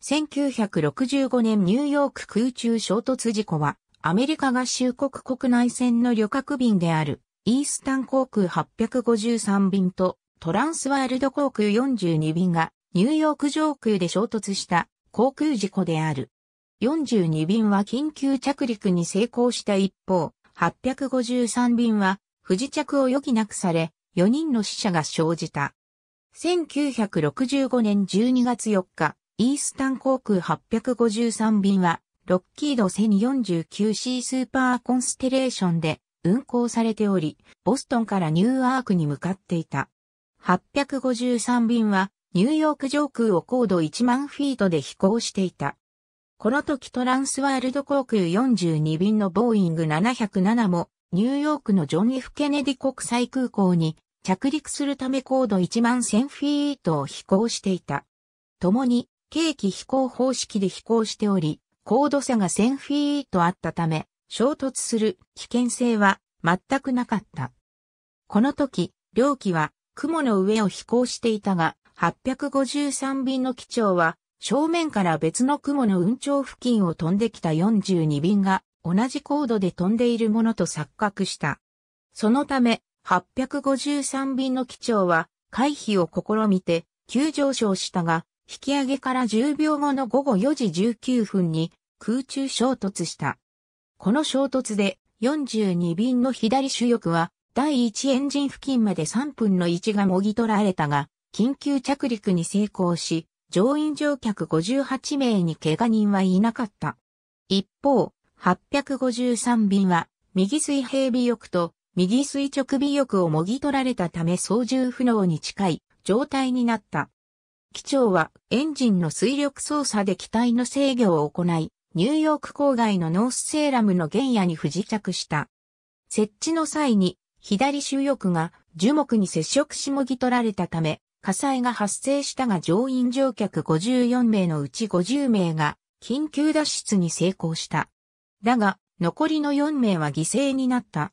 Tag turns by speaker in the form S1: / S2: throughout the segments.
S1: 1965年ニューヨーク空中衝突事故は、アメリカ合衆国国内線の旅客便である、イースタン航空853便と、トランスワールド航空42便が、ニューヨーク上空で衝突した航空事故である。42便は緊急着陸に成功した一方、853便は不時着を余儀なくされ、4人の死者が生じた。1965年12月4日、イースタン航空853便は、ロッキード 1049C スーパーコンステレーションで運航されており、ボストンからニューアークに向かっていた。853便は、ニューヨーク上空を高度1万フィートで飛行していた。この時トランスワールド航空42便のボーイング707も、ニューヨークのジョン・ F・ ケネディ国際空港に着陸するため高度1万1000フィートを飛行していた。共に軽機飛行方式で飛行しており、高度差が1000フィートあったため、衝突する危険性は全くなかった。この時、両機は雲の上を飛行していたが、853便の機長は正面から別の雲の雲頂付近を飛んできた42便が同じ高度で飛んでいるものと錯覚した。そのため、853便の機長は回避を試みて急上昇したが、引き上げから10秒後の午後4時19分に空中衝突した。この衝突で42便の左主翼は第1エンジン付近まで3分の1がもぎ取られたが、緊急着陸に成功し、乗員乗客58名に怪我人はいなかった。一方、853便は、右水平尾翼と右垂直尾翼をもぎ取られたため操縦不能に近い状態になった。機長はエンジンの水力操作で機体の制御を行い、ニューヨーク郊外のノースセーラムの原野に不時着した。設置の際に左主翼が樹木に接触しもぎ取られたため、火災が発生したが乗員乗客54名のうち50名が緊急脱出に成功した。だが、残りの4名は犠牲になった。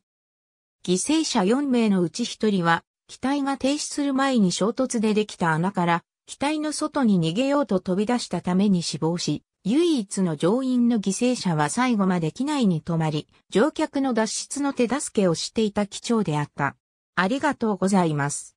S1: 犠牲者4名のうち1人は、機体が停止する前に衝突でできた穴から機体の外に逃げようと飛び出したために死亡し、唯一の乗員の犠牲者は最後まで機内に泊まり、乗客の脱出の手助けをしていた機長であった。ありがとうございます。